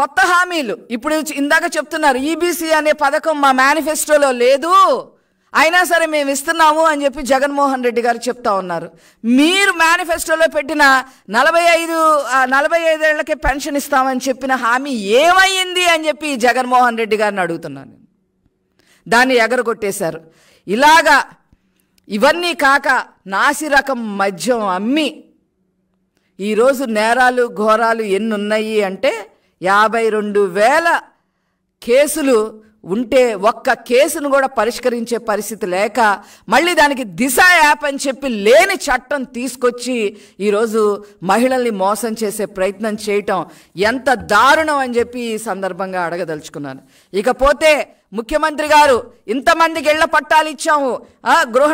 కొత్త హామీలు ఇప్పుడు ఇందాక చెప్తున్నారు ఈబీసీ e అనే పథకం మా మేనిఫెస్టోలో లేదు అయినా సరే మేము ఇస్తున్నాము అని చెప్పి జగన్మోహన్ రెడ్డి గారు చెప్తా ఉన్నారు మీరు మేనిఫెస్టోలో పెట్టిన నలభై ఐదు నలభై ఐదేళ్లకే పెన్షన్ ఇస్తామని చెప్పిన హామీ ఏమైంది అని చెప్పి జగన్మోహన్ రెడ్డి గారిని అడుగుతున్నాను దాన్ని ఎగరగొట్టేశారు ఇలాగా ఇవన్నీ కాక నాసిరకం మద్యం అమ్మి ఈరోజు నేరాలు ఘోరాలు ఎన్ని ఉన్నాయి అంటే యాభై రెండు వేల కేసులు ఉంటే ఒక్క కేసును కూడా పరిష్కరించే పరిస్థితి లేక మళ్ళీ దానికి దిశ యాప్ అని చెప్పి లేని చట్టం తీసుకొచ్చి ఈరోజు మహిళల్ని మోసం చేసే ప్రయత్నం చేయటం ఎంత దారుణం అని చెప్పి ఈ సందర్భంగా అడగదలుచుకున్నాను ఇకపోతే ముఖ్యమంత్రి గారు ఇంతమందికి ఇళ్ల పట్టాలు ఇచ్చాము గృహ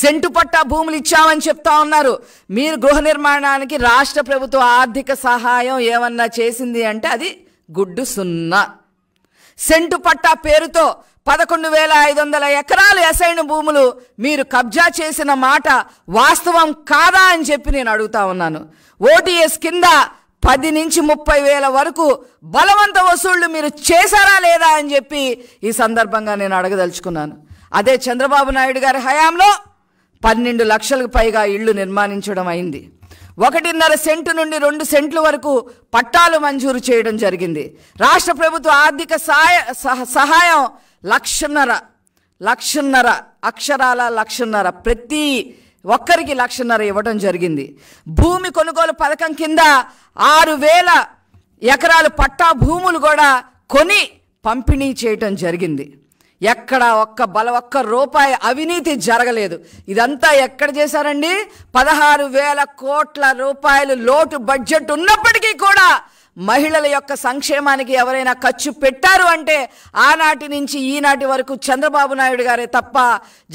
సెంటు పట్టా భూములు ఇచ్చామని చెప్తా ఉన్నారు మీరు గృహ నిర్మాణానికి రాష్ట్ర ప్రభుత్వ ఆర్థిక సహాయం ఏమన్నా చేసింది అంటే అది గుడ్డు సున్నా సెంటు పట్టా పేరుతో పదకొండు వేల ఐదు వందల ఎకరాలు ఎసైన భూములు మీరు కబ్జా చేసిన మాట వాస్తవం కాదా అని చెప్పి నేను అడుగుతా ఉన్నాను ఓటీఎస్ కింద పది నుంచి ముప్పై వేల వరకు బలవంత వసూళ్లు మీరు చేశారా లేదా అని చెప్పి ఈ సందర్భంగా నేను అడగదలుచుకున్నాను అదే చంద్రబాబు నాయుడు గారి హయాంలో పన్నెండు లక్షలకు పైగా ఇళ్లు నిర్మాణించడం అయింది ఒకటిన్నర సెంటు నుండి రెండు సెంట్ల వరకు పట్టాలు మంజూరు చేయడం జరిగింది రాష్ట్ర ప్రభుత్వ ఆర్థిక సహాయ సహాయం లక్షన్నర లక్షన్నర అక్షరాల లక్షన్నర ప్రతి ఒక్కరికి లక్షన్నర ఇవ్వడం జరిగింది భూమి కొనుగోలు పథకం కింద ఆరు వేల ఎకరాలు పట్టా భూములు కూడా కొని పంపిణీ చేయటం జరిగింది ఎక్కడ ఒక్క బల ఒక్క రూపాయి అవినీతి జరగలేదు ఇదంతా ఎక్కడ చేశారండి పదహారు వేల కోట్ల రూపాయలు లోటు బడ్జెట్ ఉన్నప్పటికీ కూడా మహిళల యొక్క సంక్షేమానికి ఎవరైనా ఖర్చు పెట్టారు అంటే ఆనాటి నుంచి ఈనాటి వరకు చంద్రబాబు నాయుడు గారే తప్ప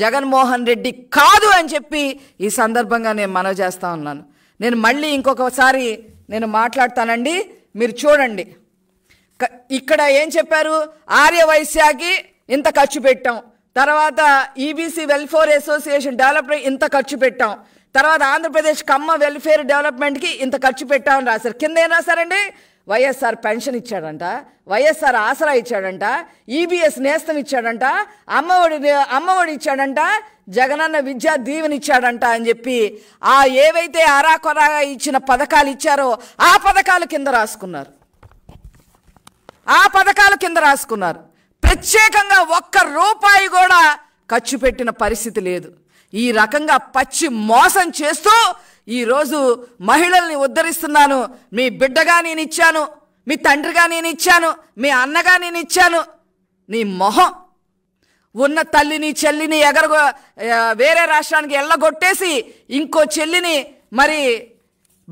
జగన్మోహన్ రెడ్డి కాదు అని చెప్పి ఈ సందర్భంగా నేను మనవి చేస్తా ఉన్నాను నేను మళ్ళీ ఇంకొకసారి నేను మాట్లాడతానండి మీరు చూడండి ఇక్కడ ఏం చెప్పారు ఆర్యవైశ్యాకి ఇంత ఖర్చు పెట్టాం తర్వాత ఈబీసీ వెల్ఫేర్ అసోసియేషన్ డెవలప్మెంట్ ఇంత ఖర్చు పెట్టాం తర్వాత ఆంధ్రప్రదేశ్ కమ్మ వెల్ఫేర్ డెవలప్మెంట్కి ఇంత ఖర్చు పెట్టామని రాశారు కింద ఏం రాశారండి వైఎస్ఆర్ పెన్షన్ ఇచ్చాడంట వైఎస్ఆర్ ఆసరా ఇచ్చాడంట ఈబీఎస్ e నేస్తం ఇచ్చాడంట అమ్మఒడి అమ్మఒడి ఇచ్చాడంట జగనన్న విద్యా దీవెనిచ్చాడంట ఇచ్చాడంట అని చెప్పి ఆ ఏవైతే అరాకొరాగా ఇచ్చిన పథకాలు ఇచ్చారో ఆ పథకాలు కింద రాసుకున్నారు ఆ పథకాలు కింద రాసుకున్నారు ప్రత్యేకంగా ఒక్క రూపాయి కూడా ఖర్చు పెట్టిన పరిస్థితి లేదు ఈ రకంగా పచ్చి మోసం చేస్తూ ఈరోజు మహిళల్ని ఉద్ధరిస్తున్నాను మీ బిడ్డగా నేను ఇచ్చాను మీ తండ్రిగా నేను ఇచ్చాను మీ అన్నగా నేను ఇచ్చాను నీ మొహం ఉన్న తల్లిని చెల్లిని ఎగరగో వేరే రాష్ట్రానికి ఎల్లగొట్టేసి ఇంకో చెల్లిని మరి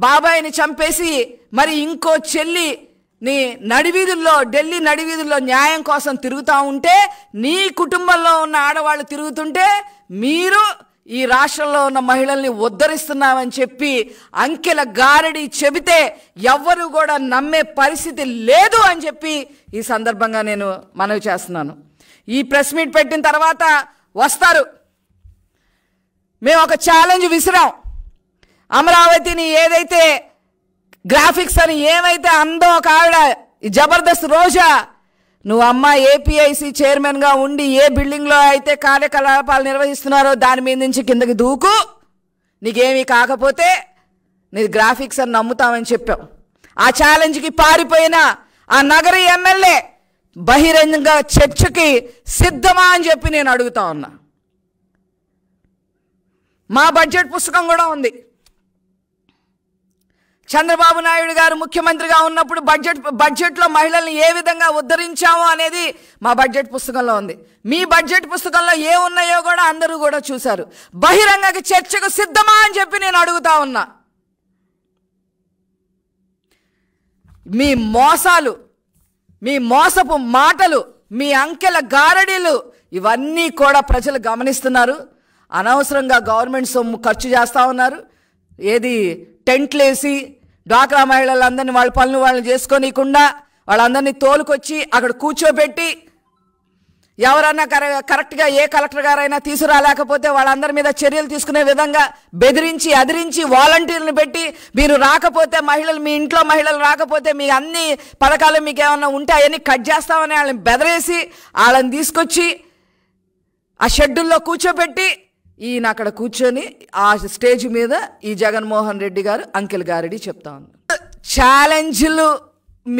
బాబాయిని చంపేసి మరి ఇంకో చెల్లి నీ నడివీధుల్లో ఢిల్లీ నడివీధుల్లో న్యాయం కోసం తిరుగుతూ ఉంటే నీ కుటుంబంలో ఉన్న ఆడవాళ్ళు తిరుగుతుంటే మీరు ఈ రాష్ట్రంలో ఉన్న మహిళల్ని ఉద్ధరిస్తున్నామని చెప్పి అంకెల గారడి చెబితే ఎవ్వరు కూడా నమ్మే పరిస్థితి లేదు అని చెప్పి ఈ సందర్భంగా నేను మనవి చేస్తున్నాను ఈ ప్రెస్ మీట్ పెట్టిన తర్వాత వస్తారు మేము ఒక ఛాలెంజ్ విసిరాం అమరావతిని ఏదైతే గ్రాఫిక్స్ అని ఏమైతే అందో ఒక జబర్దస్త్ రోజా నువ్వు అమ్మ ఏపీఐసి చైర్మన్గా ఉండి ఏ బిల్డింగ్లో అయితే కార్యకలాపాలు నిర్వహిస్తున్నారో దాని మీద నుంచి కిందకి దూకు నీకేమీ కాకపోతే నీ గ్రాఫిక్స్ అని నమ్ముతామని చెప్పాం ఆ ఛాలెంజ్కి పారిపోయిన ఆ నగర ఎమ్మెల్యే బహిరంగంగా చర్చకి సిద్ధమా అని చెప్పి నేను అడుగుతా ఉన్నా మా బడ్జెట్ పుస్తకం కూడా ఉంది చంద్రబాబు నాయుడు గారు ముఖ్యమంత్రిగా ఉన్నప్పుడు బడ్జెట్ బడ్జెట్లో మహిళల్ని ఏ విధంగా ఉద్ధరించాము అనేది మా బడ్జెట్ పుస్తకంలో ఉంది మీ బడ్జెట్ పుస్తకంలో ఏ ఉన్నాయో కూడా అందరూ కూడా చూశారు బహిరంగ చర్చకు సిద్ధమా అని చెప్పి నేను అడుగుతా ఉన్నా మీ మోసాలు మీ మోసపు మాటలు మీ అంకెల గారడీలు ఇవన్నీ కూడా ప్రజలు గమనిస్తున్నారు అనవసరంగా గవర్నమెంట్ సొమ్ము ఖర్చు చేస్తూ ఉన్నారు ఏది టెంట్లు వేసి డ్వాక్రా మహిళలందరినీ వాళ్ళ పనులు వాళ్ళని చేసుకోనీయకుండా వాళ్ళందరినీ తోలుకొచ్చి అక్కడ కూర్చోబెట్టి ఎవరన్నా కర కరెక్ట్గా ఏ కలెక్టర్ గారైనా తీసుకురాలేకపోతే వాళ్ళందరి మీద చర్యలు తీసుకునే విధంగా బెదిరించి అదిరించి వాలంటీర్లు పెట్టి మీరు రాకపోతే మహిళలు మీ ఇంట్లో మహిళలు రాకపోతే మీ అన్ని పథకాలు మీకు ఏమన్నా ఉంటాయని కట్ చేస్తామని వాళ్ళని బెదిరేసి వాళ్ళని తీసుకొచ్చి ఆ షెడ్యూల్లో కూర్చోబెట్టి ఈయన అక్కడ కూర్చొని ఆ స్టేజ్ మీద ఈ జగన్మోహన్ రెడ్డి గారు అంకిల్ గారెడ్డి చెప్తా ఉంది ఛాలెంజ్లు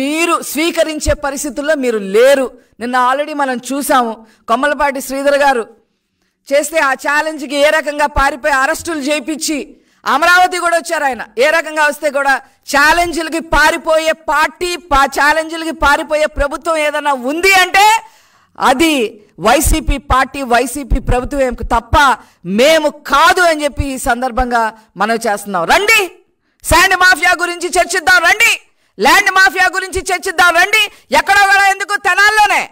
మీరు స్వీకరించే పరిస్థితుల్లో మీరు లేరు నిన్న ఆల్రెడీ మనం చూసాము కొమ్మలపాటి శ్రీధర్ గారు చేస్తే ఆ ఛాలెంజ్కి ఏ రకంగా పారిపోయి అరెస్టులు చేయించి అమరావతి కూడా వచ్చారు ఆయన ఏ రకంగా వస్తే కూడా ఛాలెంజ్లకి పారిపోయే పార్టీ పా ఛాలెంజ్లకి పారిపోయే ప్రభుత్వం ఏదైనా ఉంది అంటే అది వైసీపీ పార్టీ వైసీపీ ప్రభుత్వం తప్ప మేము కాదు అని చెప్పి ఈ సందర్భంగా మనం చేస్తున్నాం రండి శాండ్ మాఫియా గురించి చర్చిద్దాం రండి ల్యాండ్ మాఫియా గురించి చర్చిద్దాం రండి ఎక్కడో ఎందుకు తెనాల్లోనే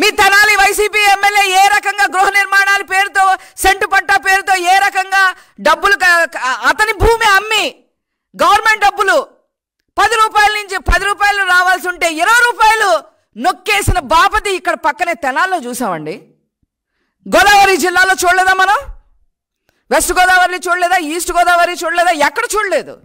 మీ తెనాలి వైసీపీ ఎమ్మెల్యే ఏ రకంగా గృహ నిర్మాణాల పేరుతో సెంటు పట్టా పేరుతో ఏ రకంగా డబ్బులు అతని భూమి అమ్మి గవర్నమెంట్ డబ్బులు పది రూపాయల నుంచి పది రూపాయలు రావాల్సి ఉంటే ఇరవై రూపాయలు నొక్కేసిన బాపతి ఇక్కడ పక్కనే తెనాల్లో చూసామండి గోదావరి జిల్లాలో చూడలేదా మనం వెస్ట్ గోదావరి చూడలేదా ఈస్ట్ గోదావరి చూడలేదా ఎక్కడ చూడలేదు